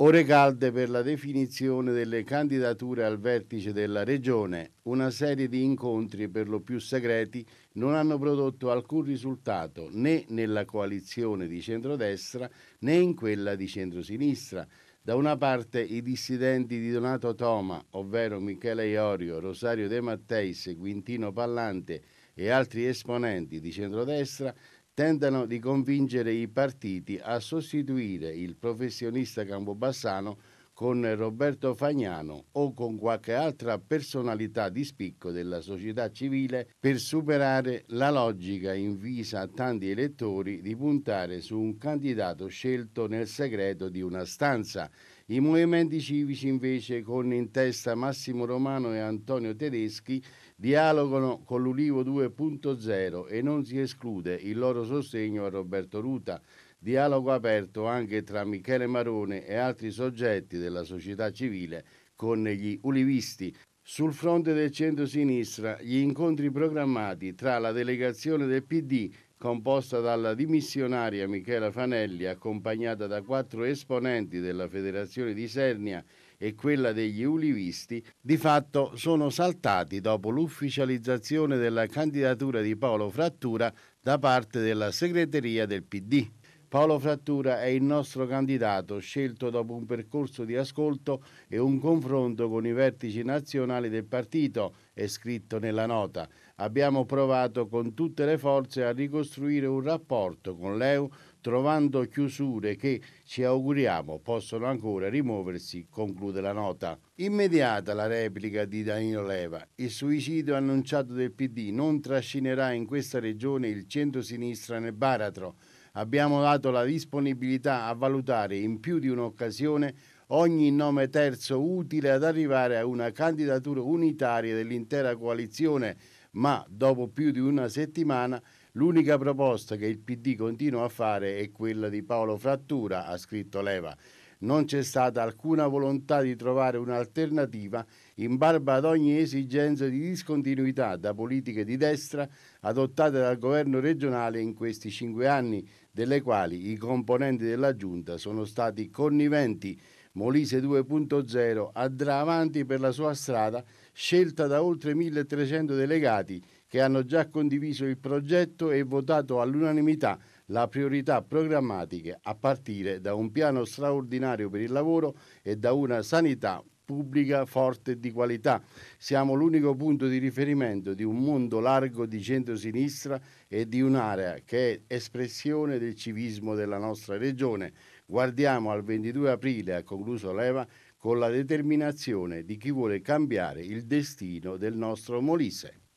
Ore calde per la definizione delle candidature al vertice della regione. Una serie di incontri per lo più segreti non hanno prodotto alcun risultato né nella coalizione di centrodestra né in quella di centrosinistra. Da una parte i dissidenti di Donato Toma, ovvero Michele Iorio, Rosario De Matteis, Quintino Pallante e altri esponenti di centrodestra, tentano di convincere i partiti a sostituire il professionista Campobassano con Roberto Fagnano o con qualche altra personalità di spicco della società civile per superare la logica invisa a tanti elettori di puntare su un candidato scelto nel segreto di una stanza i movimenti civici invece, con in testa Massimo Romano e Antonio Tedeschi, dialogano con l'Ulivo 2.0 e non si esclude il loro sostegno a Roberto Ruta. Dialogo aperto anche tra Michele Marone e altri soggetti della società civile con gli ulivisti. Sul fronte del centro-sinistra, gli incontri programmati tra la delegazione del PD composta dalla dimissionaria Michela Fanelli, accompagnata da quattro esponenti della Federazione di Sernia e quella degli ulivisti, di fatto sono saltati dopo l'ufficializzazione della candidatura di Paolo Frattura da parte della segreteria del PD. Paolo Frattura è il nostro candidato, scelto dopo un percorso di ascolto e un confronto con i vertici nazionali del partito, è scritto nella nota. Abbiamo provato con tutte le forze a ricostruire un rapporto con l'EU, trovando chiusure che ci auguriamo possono ancora rimuoversi, conclude la nota. Immediata la replica di Danilo Leva. Il suicidio annunciato del PD non trascinerà in questa regione il centro-sinistra nel baratro abbiamo dato la disponibilità a valutare in più di un'occasione ogni nome terzo utile ad arrivare a una candidatura unitaria dell'intera coalizione, ma dopo più di una settimana l'unica proposta che il PD continua a fare è quella di Paolo Frattura, ha scritto Leva. Non c'è stata alcuna volontà di trovare un'alternativa in barba ad ogni esigenza di discontinuità da politiche di destra adottate dal governo regionale in questi cinque anni, delle quali i componenti della giunta sono stati conniventi. Molise 2.0 andrà avanti per la sua strada scelta da oltre 1300 delegati che hanno già condiviso il progetto e votato all'unanimità la priorità programmatiche a partire da un piano straordinario per il lavoro e da una sanità pubblica forte e di qualità. Siamo l'unico punto di riferimento di un mondo largo di centrosinistra e di un'area che è espressione del civismo della nostra regione. Guardiamo al 22 aprile, ha concluso Leva, con la determinazione di chi vuole cambiare il destino del nostro Molise.